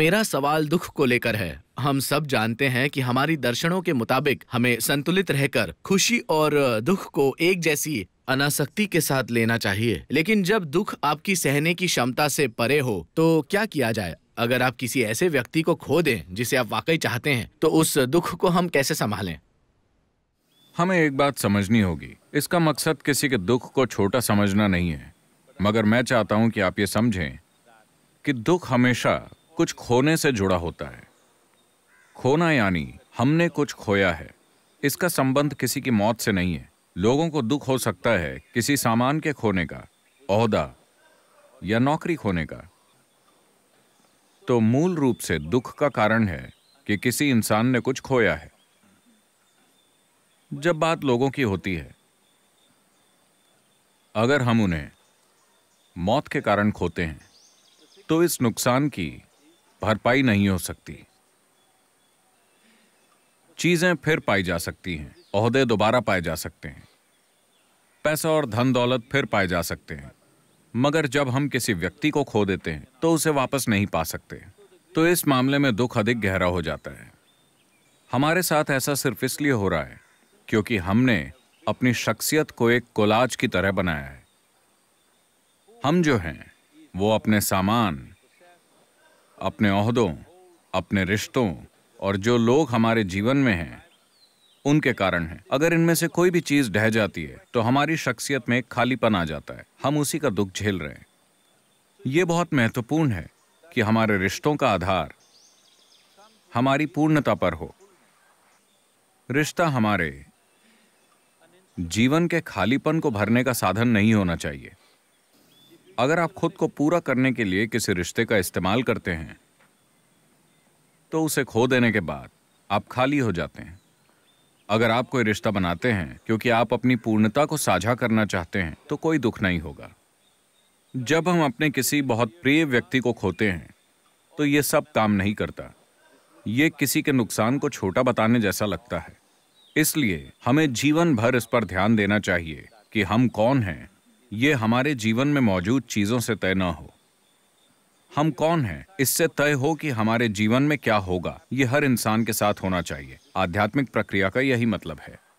मेरा सवाल दुख को लेकर है हम सब जानते हैं कि हमारी दर्शनों के मुताबिक हमें संतुलित रहकर खुशी और दुख को एक जैसी अनासक्ति के साथ लेना चाहिए लेकिन जब दुख आपकी सहने की क्षमता से परे हो तो क्या किया जाए अगर आप किसी ऐसे व्यक्ति को खो दें जिसे आप वाकई चाहते हैं तो उस दुख को हम कैसे संभालें हमें एक बात समझनी होगी इसका मकसद किसी के दुख को छोटा समझना नहीं है मगर मैं चाहता हूं कि आप ये समझें कि दुख हमेशा कुछ खोने से जुड़ा होता है खोना यानी हमने कुछ खोया है इसका संबंध किसी की मौत से नहीं है लोगों को दुख हो सकता है किसी सामान के खोने का ओहदा या नौकरी खोने का तो मूल रूप से दुख का कारण है कि किसी इंसान ने कुछ खोया है जब बात लोगों की होती है अगर हम उन्हें मौत के कारण खोते हैं तो इस नुकसान की भरपाई नहीं हो सकती चीजें फिर पाई जा सकती हैं अहदे दोबारा पाए जा सकते हैं पैसा और धन दौलत फिर पाए जा सकते हैं मगर जब हम किसी व्यक्ति को खो देते हैं तो उसे वापस नहीं पा सकते तो इस मामले में दुख अधिक गहरा हो जाता है हमारे साथ ऐसा सिर्फ इसलिए हो रहा है क्योंकि हमने अपनी शख्सियत को एक कोलाज की तरह बनाया है हम जो हैं वो अपने सामान अपने अहदों अपने रिश्तों और जो लोग हमारे जीवन में हैं उनके कारण है अगर इनमें से कोई भी चीज ढह जाती है तो हमारी शख्सियत में खालीपन आ जाता है हम उसी का दुख झेल रहे हैं ये बहुत महत्वपूर्ण है कि हमारे रिश्तों का आधार हमारी पूर्णता पर हो रिश्ता हमारे जीवन के खालीपन को भरने का साधन नहीं होना चाहिए अगर आप खुद को पूरा करने के लिए किसी रिश्ते का इस्तेमाल करते हैं तो उसे खो देने के बाद आप खाली हो जाते हैं अगर आप कोई रिश्ता बनाते हैं क्योंकि आप अपनी पूर्णता को साझा करना चाहते हैं तो कोई दुख नहीं होगा जब हम अपने किसी बहुत प्रिय व्यक्ति को खोते हैं तो ये सब काम नहीं करता ये किसी के नुकसान को छोटा बताने जैसा लगता है इसलिए हमें जीवन भर इस पर ध्यान देना चाहिए कि हम कौन हैं ये हमारे जीवन में मौजूद चीज़ों से तय न हो हम कौन हैं इससे तय हो कि हमारे जीवन में क्या होगा ये हर इंसान के साथ होना चाहिए आध्यात्मिक प्रक्रिया का यही मतलब है